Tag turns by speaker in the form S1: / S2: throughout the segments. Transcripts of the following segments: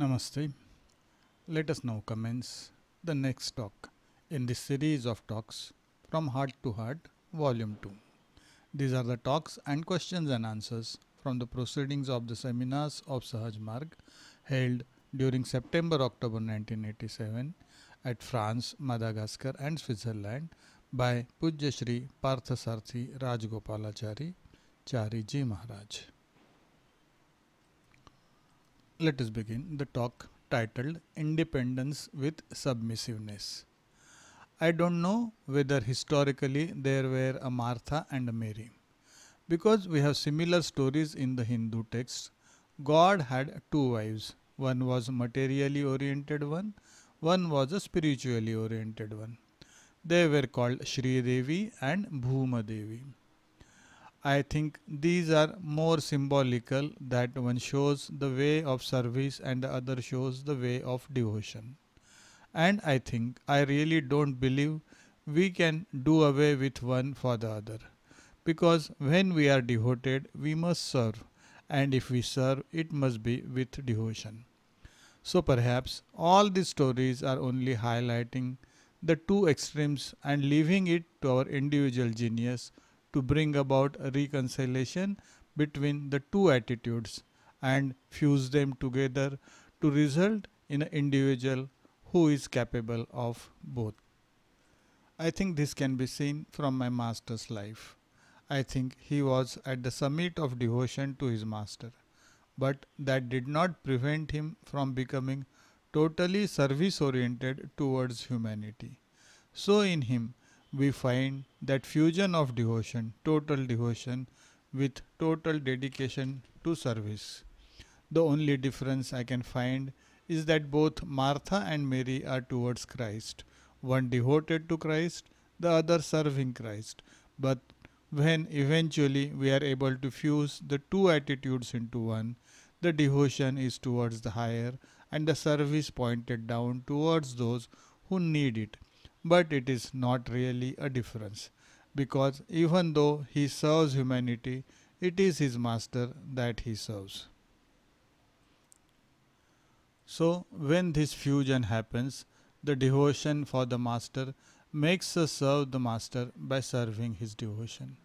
S1: Namaste. Let us now commence the next talk in this series of talks from Heart to Heart, Volume 2. These are the talks and questions and answers from the proceedings of the seminars of Sahaj Marg held during September October 1987 at France, Madagascar, and Switzerland by Pujya Shri Parthasarthi Rajgopalachari Chari Ji Maharaj let us begin the talk titled Independence with Submissiveness. I don't know whether historically there were a Martha and a Mary. Because we have similar stories in the Hindu texts, God had two wives. One was materially oriented one, one was a spiritually oriented one. They were called Shri Devi and Bhuma Devi. I think these are more symbolical that one shows the way of service and the other shows the way of devotion. And I think I really don't believe we can do away with one for the other. Because when we are devoted, we must serve, and if we serve, it must be with devotion. So perhaps all these stories are only highlighting the two extremes and leaving it to our individual genius to bring about a reconciliation between the two attitudes and fuse them together to result in an individual who is capable of both. I think this can be seen from my master's life. I think he was at the summit of devotion to his master, but that did not prevent him from becoming totally service oriented towards humanity. So, in him, we find that fusion of devotion, total devotion, with total dedication to service. The only difference I can find is that both Martha and Mary are towards Christ, one devoted to Christ, the other serving Christ. But when eventually we are able to fuse the two attitudes into one, the devotion is towards the higher and the service pointed down towards those who need it but it is not really a difference because even though he serves humanity, it is his master that he serves. So, when this fusion happens, the devotion for the master makes us serve the master by serving his devotion.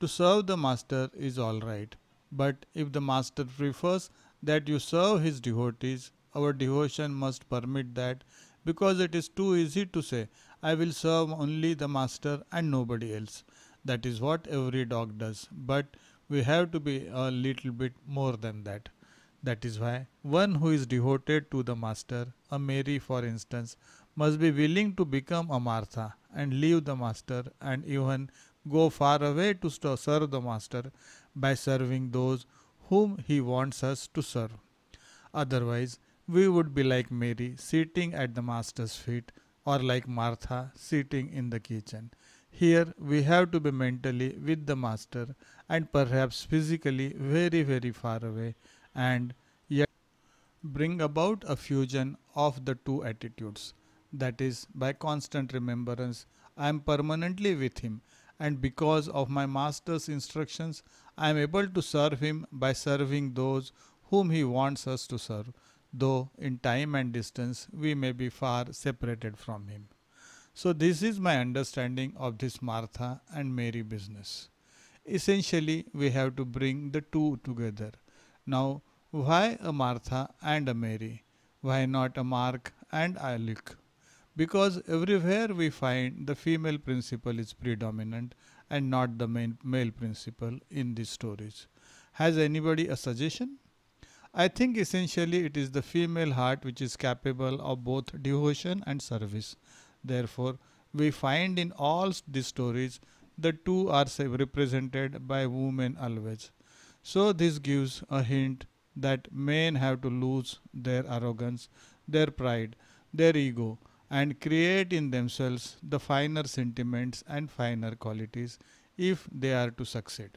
S1: To serve the master is alright, but if the master prefers that you serve his devotees, our devotion must permit that because it is too easy to say, I will serve only the master and nobody else. That is what every dog does. But we have to be a little bit more than that. That is why one who is devoted to the master, a Mary for instance, must be willing to become a Martha and leave the master and even go far away to serve the master by serving those whom he wants us to serve. Otherwise, we would be like Mary sitting at the Master's feet or like Martha sitting in the kitchen. Here we have to be mentally with the Master and perhaps physically very, very far away and yet bring about a fusion of the two attitudes. That is, by constant remembrance, I am permanently with Him and because of my Master's instructions, I am able to serve Him by serving those whom He wants us to serve though in time and distance we may be far separated from him. So, this is my understanding of this Martha and Mary business. Essentially, we have to bring the two together. Now, why a Martha and a Mary? Why not a Mark and a Luke? Because everywhere we find the female principle is predominant and not the male principle in these stories. Has anybody a suggestion? I think essentially it is the female heart which is capable of both devotion and service. Therefore, we find in all these stories the two are represented by women always. So, this gives a hint that men have to lose their arrogance, their pride, their ego, and create in themselves the finer sentiments and finer qualities if they are to succeed.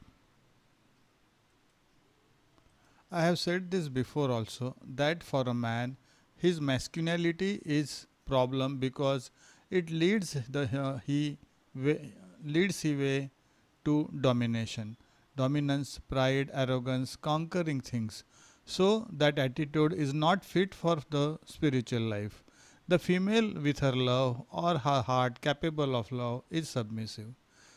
S1: I have said this before also that for a man, his masculinity is problem because it leads the uh, he way, leads he way to domination, dominance, pride, arrogance, conquering things. So that attitude is not fit for the spiritual life. The female with her love or her heart capable of love is submissive.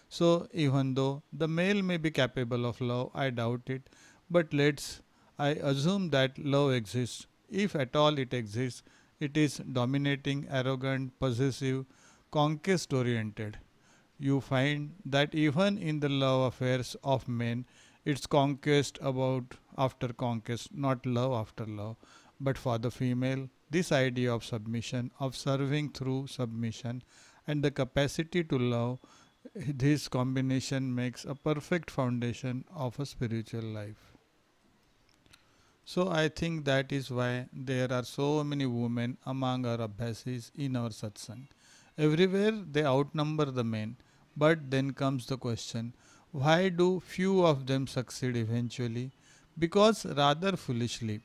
S1: So even though the male may be capable of love, I doubt it. But let's I assume that love exists. If at all it exists, it is dominating, arrogant, possessive, conquest oriented. You find that even in the love affairs of men, it's conquest about after conquest, not love after love. But for the female, this idea of submission, of serving through submission, and the capacity to love, this combination makes a perfect foundation of a spiritual life. So I think that is why there are so many women among our abhasis in our satsang. Everywhere they outnumber the men. But then comes the question, why do few of them succeed eventually? Because rather foolishly,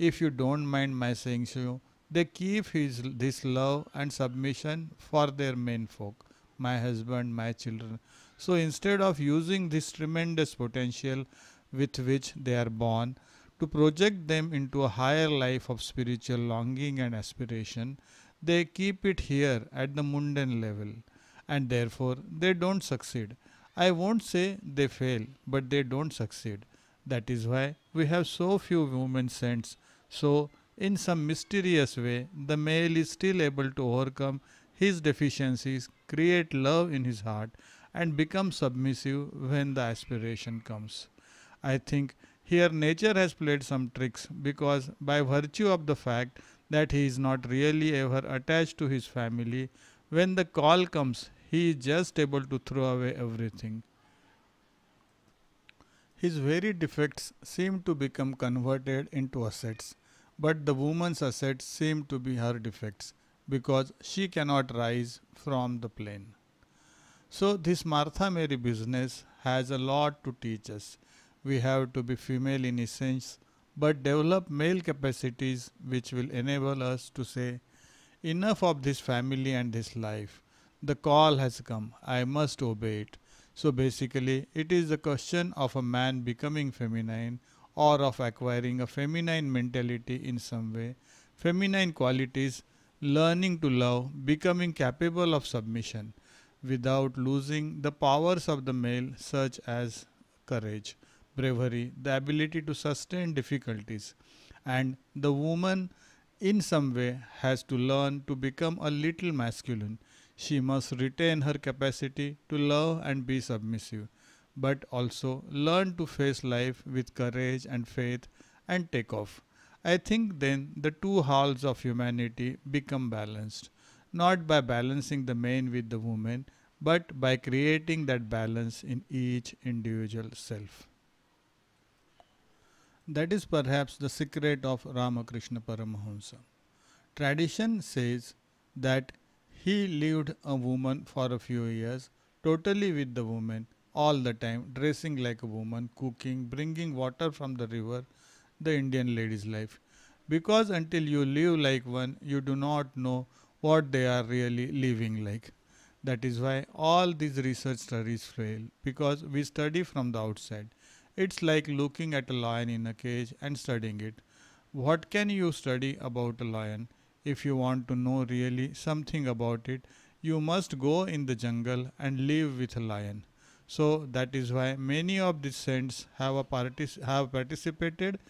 S1: if you don't mind my saying so, they keep his, this love and submission for their main folk, my husband, my children. So instead of using this tremendous potential with which they are born, to project them into a higher life of spiritual longing and aspiration, they keep it here at the mundane level and therefore they don't succeed. I won't say they fail, but they don't succeed. That is why we have so few women saints. So, in some mysterious way, the male is still able to overcome his deficiencies, create love in his heart, and become submissive when the aspiration comes. I think here, nature has played some tricks because, by virtue of the fact that he is not really ever attached to his family, when the call comes, he is just able to throw away everything. His very defects seem to become converted into assets, but the woman's assets seem to be her defects because she cannot rise from the plane. So, this Martha Mary business has a lot to teach us we have to be female in essence, but develop male capacities which will enable us to say, Enough of this family and this life. The call has come. I must obey it. So basically, it is a question of a man becoming feminine or of acquiring a feminine mentality in some way, feminine qualities, learning to love, becoming capable of submission without losing the powers of the male, such as courage bravery, the ability to sustain difficulties. And the woman, in some way, has to learn to become a little masculine. She must retain her capacity to love and be submissive, but also learn to face life with courage and faith and take off. I think then the two halves of humanity become balanced, not by balancing the man with the woman, but by creating that balance in each individual self. That is perhaps the secret of Ramakrishna Paramahamsa. Tradition says that he lived a woman for a few years, totally with the woman, all the time, dressing like a woman, cooking, bringing water from the river, the Indian lady's life. Because until you live like one, you do not know what they are really living like. That is why all these research studies fail, because we study from the outside it's like looking at a lion in a cage and studying it. What can you study about a lion? If you want to know really something about it, you must go in the jungle and live with a lion. So that is why many of the saints have, partic- have participated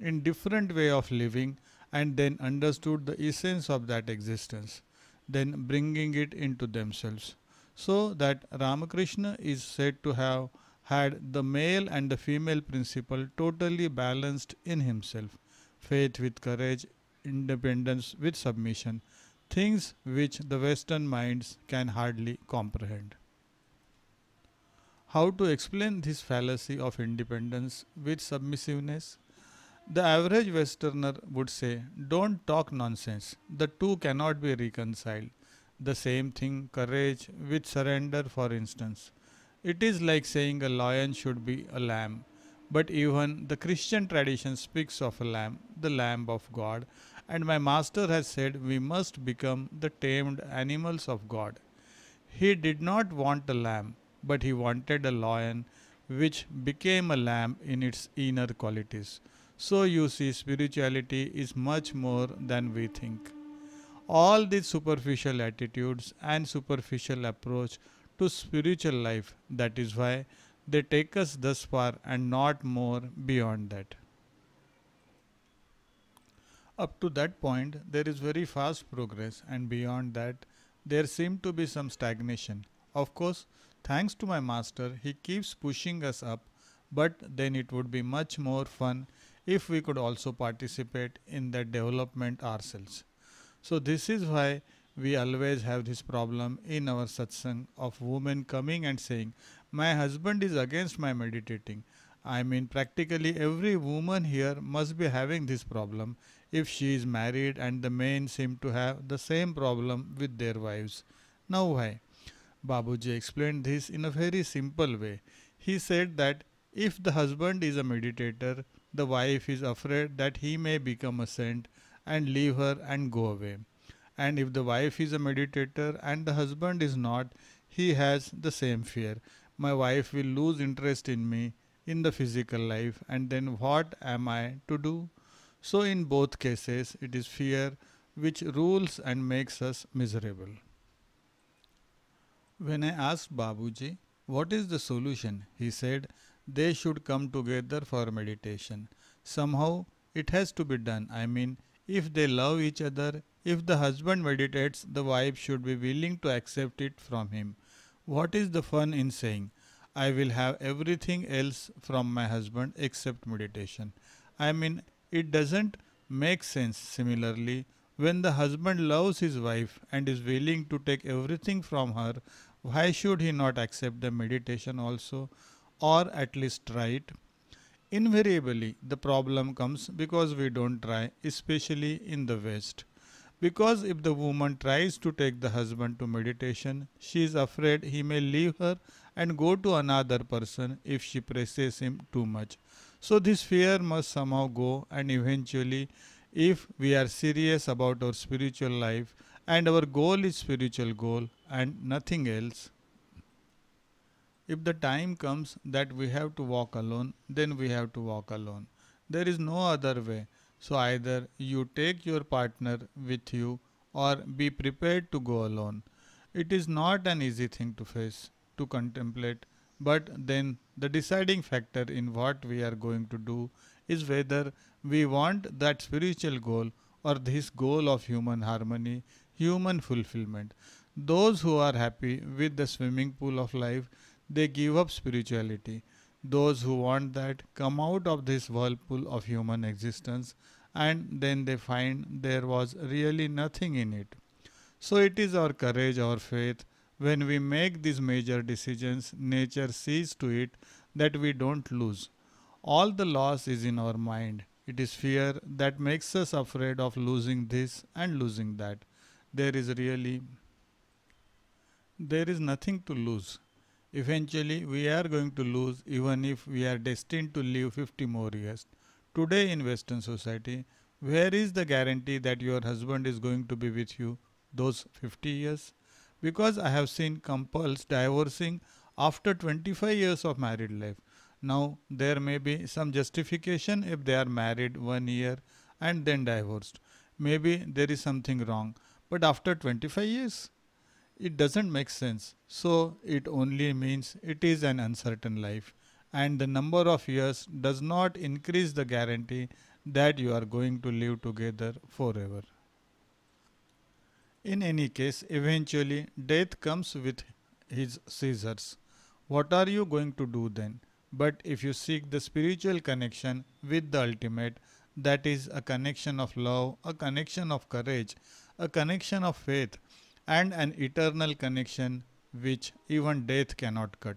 S1: in different way of living and then understood the essence of that existence, then bringing it into themselves. So that Ramakrishna is said to have had the male and the female principle totally balanced in himself faith with courage, independence with submission, things which the Western minds can hardly comprehend. How to explain this fallacy of independence with submissiveness? The average Westerner would say, Don't talk nonsense. The two cannot be reconciled. The same thing, courage with surrender, for instance. It is like saying a lion should be a lamb. But even the Christian tradition speaks of a lamb, the lamb of God, and my master has said we must become the tamed animals of God. He did not want a lamb, but he wanted a lion, which became a lamb in its inner qualities. So you see, spirituality is much more than we think. All these superficial attitudes and superficial approach to spiritual life. That is why they take us thus far and not more beyond that. Up to that point, there is very fast progress, and beyond that, there seemed to be some stagnation. Of course, thanks to my master, he keeps pushing us up, but then it would be much more fun if we could also participate in that development ourselves. So, this is why we always have this problem in our satsang of women coming and saying, My husband is against my meditating. I mean, practically every woman here must be having this problem if she is married, and the men seem to have the same problem with their wives. Now, why? Babuji explained this in a very simple way. He said that if the husband is a meditator, the wife is afraid that he may become a saint and leave her and go away and if the wife is a meditator and the husband is not, he has the same fear. My wife will lose interest in me in the physical life, and then what am I to do? So, in both cases, it is fear which rules and makes us miserable. When I asked Babuji, what is the solution? He said, they should come together for meditation. Somehow, it has to be done. I mean, if they love each other, if the husband meditates, the wife should be willing to accept it from him. What is the fun in saying, I will have everything else from my husband except meditation? I mean, it doesn't make sense. Similarly, when the husband loves his wife and is willing to take everything from her, why should he not accept the meditation also, or at least try it? Invariably, the problem comes because we don't try, especially in the West. Because if the woman tries to take the husband to meditation, she is afraid he may leave her and go to another person if she presses him too much. So this fear must somehow go and eventually if we are serious about our spiritual life and our goal is spiritual goal and nothing else, if the time comes that we have to walk alone, then we have to walk alone. There is no other way. So either you take your partner with you or be prepared to go alone. It is not an easy thing to face, to contemplate, but then the deciding factor in what we are going to do is whether we want that spiritual goal or this goal of human harmony, human fulfillment. Those who are happy with the swimming pool of life they give up spirituality. Those who want that come out of this whirlpool of human existence and then they find there was really nothing in it. So it is our courage, our faith. When we make these major decisions, nature sees to it that we don't lose. All the loss is in our mind. It is fear that makes us afraid of losing this and losing that. There is really there is nothing to lose. Eventually, we are going to lose even if we are destined to live 50 more years. Today, in Western society, where is the guarantee that your husband is going to be with you those 50 years? Because I have seen couples divorcing after 25 years of married life. Now, there may be some justification if they are married one year and then divorced. Maybe there is something wrong. But after 25 years, it doesn't make sense. So it only means it is an uncertain life and the number of years does not increase the guarantee that you are going to live together forever. In any case, eventually death comes with his scissors. What are you going to do then? But if you seek the spiritual connection with the ultimate, that is a connection of love, a connection of courage, a connection of faith, and an eternal connection which even death cannot cut.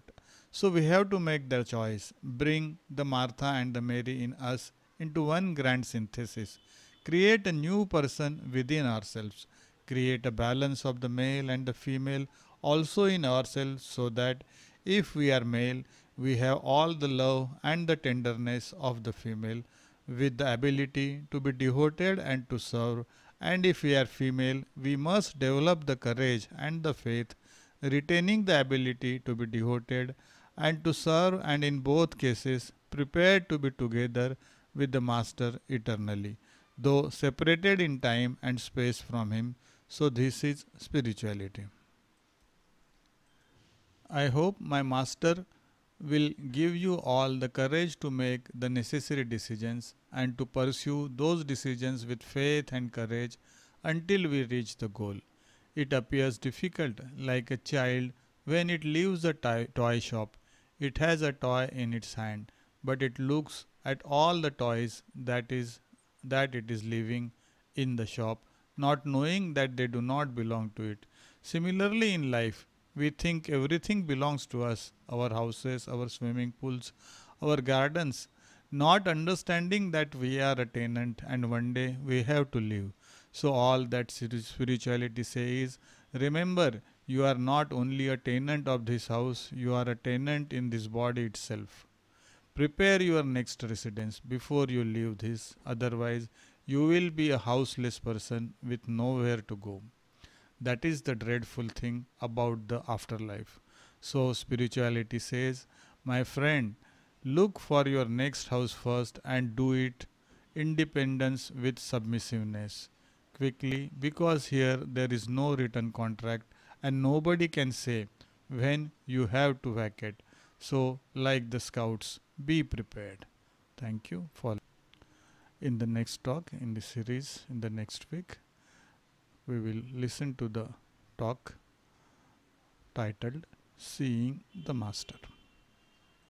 S1: So we have to make the choice, bring the Martha and the Mary in us into one grand synthesis, create a new person within ourselves, create a balance of the male and the female also in ourselves so that if we are male, we have all the love and the tenderness of the female with the ability to be devoted and to serve and if we are female, we must develop the courage and the faith, retaining the ability to be devoted and to serve, and in both cases, prepared to be together with the Master eternally, though separated in time and space from Him. So, this is spirituality. I hope my Master will give you all the courage to make the necessary decisions and to pursue those decisions with faith and courage until we reach the goal. It appears difficult, like a child when it leaves the toy shop. It has a toy in its hand, but it looks at all the toys that is that it is leaving in the shop, not knowing that they do not belong to it. Similarly, in life, we think everything belongs to us our houses, our swimming pools, our gardens, not understanding that we are a tenant and one day we have to leave. So, all that spirituality says remember, you are not only a tenant of this house, you are a tenant in this body itself. Prepare your next residence before you leave this, otherwise, you will be a houseless person with nowhere to go. That is the dreadful thing about the afterlife. So, spirituality says, My friend, look for your next house first and do it independence with submissiveness quickly because here there is no written contract and nobody can say when you have to vacate. So, like the scouts, be prepared. Thank you for in the next talk in the series in the next week we will listen to the talk titled Seeing the Master.